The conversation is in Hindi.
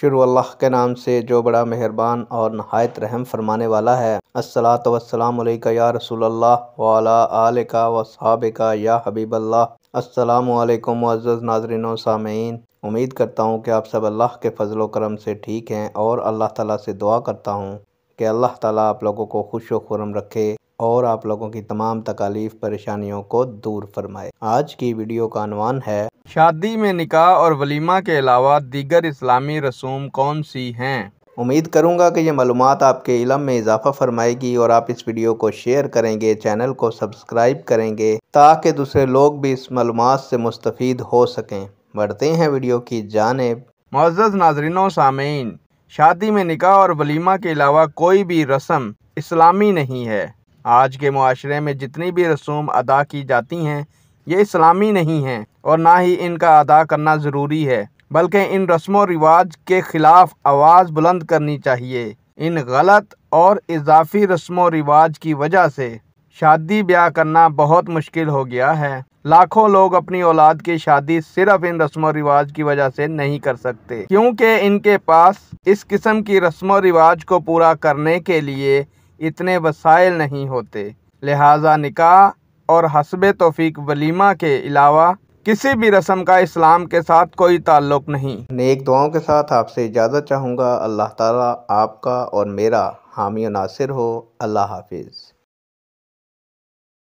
शुरू अल्लाह के नाम से जो बड़ा मेहरबान और नहायत रहम फरमाने वाला है असलात वसलाम या रसूल अल्लाह आल का वसाब का या हबीब अल्लाह असलकम मज़ नाजरन सामीन उम्मीद करता हूँ कि आप सब अल्लाह के फ़जल करम से ठीक हैं और अल्लाह ताला से दुआ करता हूँ कि अल्लाह ताला आप लोगों को खुश व खुरम रखे और आप लोगों की तमाम तकालीफ परेशानियों को दूर फरमाए आज की वीडियो का अनवान है शादी में निकाह और वलीमा के अलावा दीगर इस्लामी रसूम कौन सी हैं उम्मीद करूंगा कि ये मालूम आपके इलम में इजाफा फरमाएगी और आप इस वीडियो को शेयर करेंगे चैनल को सब्सक्राइब करेंगे ताकि दूसरे लोग भी इस मालूम से मुस्तफ़ हो सकें बढ़ते हैं वीडियो की जानब मोज़ नाजरनों सामीन शादी में निकाह और वलीमा के अलावा कोई भी रस्म इस्लामी नहीं है आज के माशरे में जितनी भी रसूम अदा की जाती हैं ये इस्लामी नहीं हैं और ना ही इनका अदा करना ज़रूरी है बल्कि इन रस्म व रिवाज के ख़िलाफ़ आवाज़ बुलंद करनी चाहिए इन गलत और इजाफी रस्म रिवाज की वजह से शादी ब्याह करना बहुत मुश्किल हो गया है लाखों लोग अपनी औलाद की शादी सिर्फ इन रस्म रिवाज की वजह से नहीं कर सकते क्योंकि इनके पास इस किस्म की रस्म रिवाज को पूरा करने के लिए इतने वसाइल नहीं होते लिहाजा निकाह और हसब तोफ़ी वलीमा के अलावा किसी भी रस्म का इस्लाम के साथ कोई ताल्लुक नहीं नेक दुआओं के साथ आपसे इजाज़त चाहूँगा अल्लाह ताला आपका और मेरा हामी नासिर हो अल्लाह हाफिज़